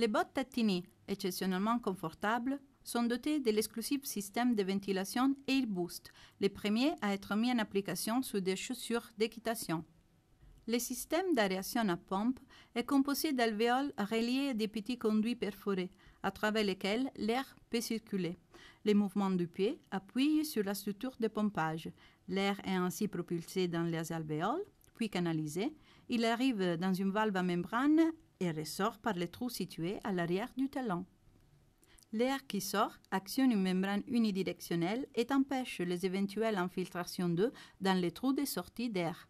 Les bottes Tattini, exceptionnellement confortables, sont dotées de l'exclusif système de ventilation Boost, les premiers à être mis en application sous des chaussures d'équitation. Le système d'aération à pompe est composé d'alvéoles reliées à des petits conduits perforés, à travers lesquels l'air peut circuler. Les mouvements du pied appuient sur la structure de pompage. L'air est ainsi propulsé dans les alvéoles puis canalisé, il arrive dans une valve à membrane et ressort par les trous situés à l'arrière du talon. L'air qui sort actionne une membrane unidirectionnelle et empêche les éventuelles infiltrations d'eau dans les trous des sorties d'air.